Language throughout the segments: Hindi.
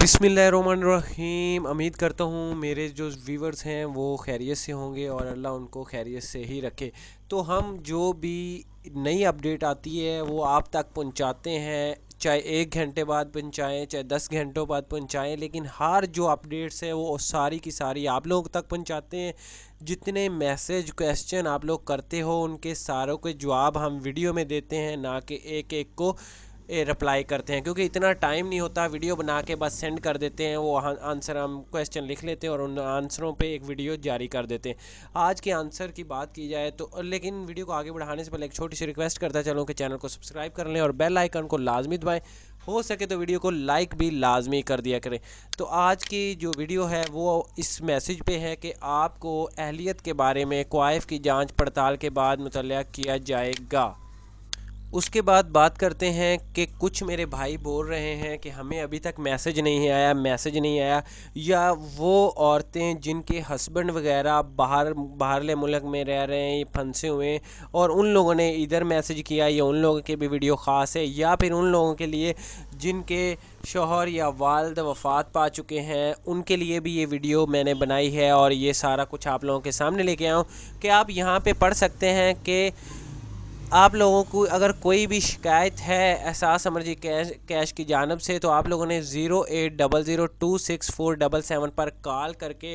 बिसमीम अमीद करता हूँ मेरे जो व्यूवर्स हैं वो खैरियत से होंगे और अल्लाह उनको खैरियत से ही रखे तो हम जो भी नई अपडेट आती है वो आप तक पहुँचाते हैं चाहे एक घंटे बाद पहुँचाएँ चाहे दस घंटों बाद पहुँचाएँ लेकिन हर जो अपडेट्स हैं वो सारी की सारी आप लोगों तक पहुँचाते हैं जितने मैसेज क्वेश्चन आप लोग करते हो उनके सारों के जवाब हम वीडियो में देते हैं ना कि एक एक को रिप्लाई करते हैं क्योंकि इतना टाइम नहीं होता वीडियो बना के बस सेंड कर देते हैं वो आंसर हम क्वेश्चन लिख लेते हैं और उन आंसरों पे एक वीडियो जारी कर देते हैं आज के आंसर की बात की जाए तो लेकिन वीडियो को आगे बढ़ाने से पहले एक छोटी सी रिक्वेस्ट करता चलूँ कि चैनल को सब्सक्राइब कर लें और बेल आइकन को लाजमी दबाएँ हो सके तो वीडियो को लाइक भी लाजमी कर दिया करें तो आज की जो वीडियो है वो इस मैसेज पे है कि आपको अहलियत के बारे में क्वाइफ की जांच पड़ताल के बाद मुतल किया जाएगा उसके बाद बात करते हैं कि कुछ मेरे भाई बोल रहे हैं कि हमें अभी तक मैसेज नहीं आया मैसेज नहीं आया या वो औरतें जिनके हस्बैंड वगैरह बाहर बाहरले मुल्क में रह रहे हैं फंसे हुए हैं और उन लोगों ने इधर मैसेज किया या उन लोगों के भी वीडियो ख़ास है या फिर उन लोगों के लिए जिनके शोहर या वालद वफ़ात पा चुके हैं उनके लिए भी ये वीडियो मैंने बनाई है और ये सारा कुछ आप लोगों के सामने लेके आया हूँ कि आप यहाँ पर पढ़ सकते हैं कि आप लोगों को अगर कोई भी शिकायत है एहसास समर्जी कैश कैश की जानब से तो आप लोगों ने zero eight double zero two six four double seven पर कॉल करके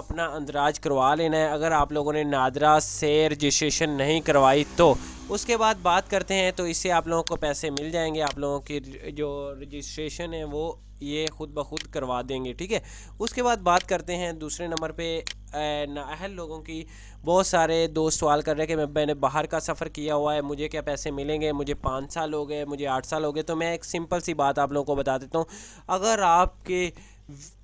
अपना अंदराज करवा लेना है अगर आप लोगों ने नादरा से रजिस्ट्रेशन नहीं करवाई तो उसके बाद बात करते हैं तो इससे आप लोगों को पैसे मिल जाएंगे आप लोगों की जो रजिस्ट्रेशन है वो ये खुद ब खुद करवा देंगे ठीक है उसके बाद बात करते हैं दूसरे नंबर पे एंड अहल लोगों की बहुत सारे दोस्त सवाल कर रहे हैं कि मैंने बाहर का सफ़र किया हुआ है मुझे क्या पैसे मिलेंगे मुझे पाँच साल हो गए मुझे आठ साल हो गए तो मैं एक सिंपल सी बात आप लोगों को बता देता हूँ अगर आपके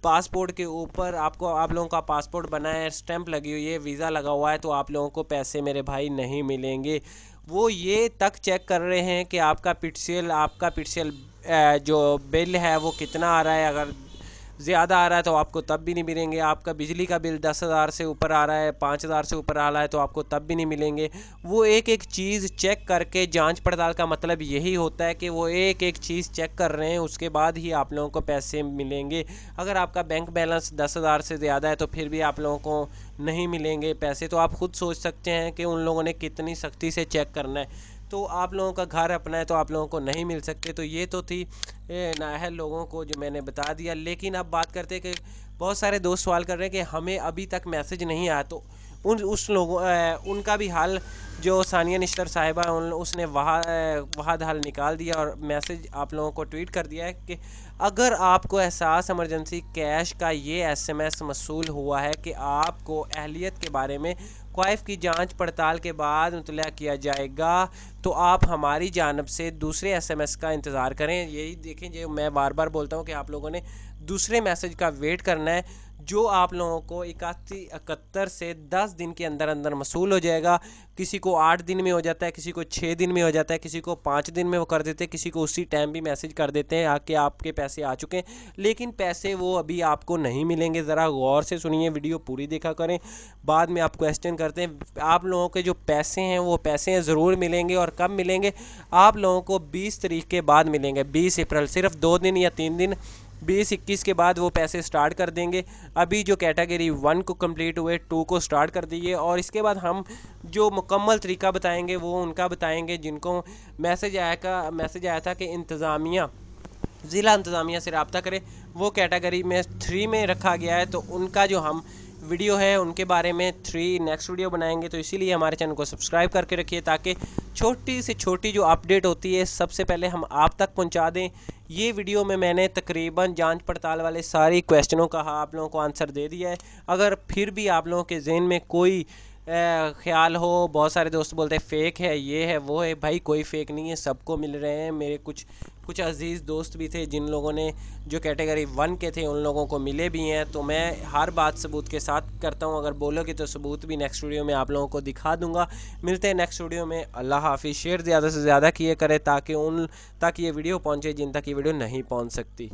पासपोर्ट के ऊपर आपको आप लोगों का पासपोर्ट बना है स्टैंप लगी हुई है वीज़ा लगा हुआ है तो आप लोगों को पैसे मेरे भाई नहीं मिलेंगे वो ये तक चेक कर रहे हैं कि आपका पिटसेल आपका पिटसेल जो बिल है वो कितना आ रहा है अगर ज़्यादा आ रहा है तो आपको तब भी नहीं मिलेंगे आपका बिजली का बिल दस हज़ार से ऊपर आ रहा है पाँच हज़ार से ऊपर आ रहा है तो आपको तब भी नहीं मिलेंगे वो एक एक चीज़ चेक करके जाँच पड़ताल का मतलब यही होता है कि वो एक एक चीज़ चेक कर रहे हैं उसके बाद ही आप लोगों को पैसे मिलेंगे अगर आपका बैंक बैलेंस दस हज़ार से ज़्यादा है तो फिर भी आप लोगों को नहीं मिलेंगे पैसे तो आप खुद सोच सकते हैं कि उन लोगों ने कितनी सख्ती से चेक करना है तो आप लोगों का घर अपना है तो आप लोगों को नहीं मिल सकते तो ये तो थी नाहल लोगों को जो मैंने बता दिया लेकिन अब बात करते कि बहुत सारे दोस्त सवाल कर रहे हैं कि हमें अभी तक मैसेज नहीं आया तो उन उस लोगों उनका भी हाल जो सानिया निश्तर साहिबा उन उसने वहा वहाँ हाल निकाल दिया और मैसेज आप लोगों को ट्वीट कर दिया है कि अगर आपको एहसास एमरजेंसी कैश का ये एसएमएस मसूल हुआ है कि आपको अहलियत के बारे में क्वाइफ़ की जांच पड़ताल के बाद मुतल किया जाएगा तो आप हमारी जानब से दूसरे एसएमएस का इंतज़ार करें यही देखें जो मैं बार बार बोलता हूँ कि आप लोगों ने दूसरे मैसेज का वेट करना है जो आप लोगों को इक्यासी इकहत्तर से दस दिन के अंदर अंदर मसूल हो जाएगा किसी को आठ दिन में हो जाता है किसी को छः दिन में हो जाता है किसी को पाँच दिन में वो कर देते हैं किसी को उसी टाइम भी मैसेज कर देते हैं आके आपके पैसे आ चुके हैं लेकिन पैसे वो अभी आपको नहीं मिलेंगे ज़रा गौर से सुनिए वीडियो पूरी देखा करें बाद में आप क्वेश्चन करते हैं आप लोगों के जो पैसे हैं वो पैसे हैं ज़रूर मिलेंगे और कब मिलेंगे आप लोगों को बीस तारीख के बाद मिलेंगे बीस अप्रैल सिर्फ दो दिन या तीन दिन बीस इक्कीस के बाद वो पैसे स्टार्ट कर देंगे अभी जो कैटेगरी वन को कंप्लीट हुए टू को स्टार्ट कर दिए और इसके बाद हम जो मुकम्मल तरीका बताएंगे वो उनका बताएंगे जिनको मैसेज आया का मैसेज आया था कि इंतज़ामिया ज़िला इंतज़ामिया से रबता करें वो कैटेगरी में थ्री में रखा गया है तो उनका जो हम वीडियो है उनके बारे में थ्री नेक्स्ट वीडियो बनाएंगे तो इसीलिए हमारे चैनल को सब्सक्राइब करके रखिए ताकि छोटी से छोटी जो अपडेट होती है सबसे पहले हम आप तक पहुंचा दें ये वीडियो में मैंने तकरीबन जांच पड़ताल वाले सारी क्वेश्चनों का आप लोगों को आंसर दे दिया है अगर फिर भी आप लोगों के जहन में कोई ख्याल हो बहुत सारे दोस्त बोलते हैं फ़ेक है ये है वो है भाई कोई फ़ेक नहीं है सबको मिल रहे हैं मेरे कुछ कुछ अजीज़ दोस्त भी थे जिन लोगों ने जो कैटेगरी वन के थे उन लोगों को मिले भी हैं तो मैं हर बात सबूत के साथ करता हूँ अगर बोलोगे तो सबूत भी नेक्स्ट वीडियो में आप लोगों को दिखा दूंगा मिलते हैं नेक्स्ट वीडियो में अल्लाह हाफि शेयर ज़्यादा से ज़्यादा किए करें ताकि उन तक ये वीडियो पहुँचे जिन तक ये वीडियो नहीं पहुँच सकती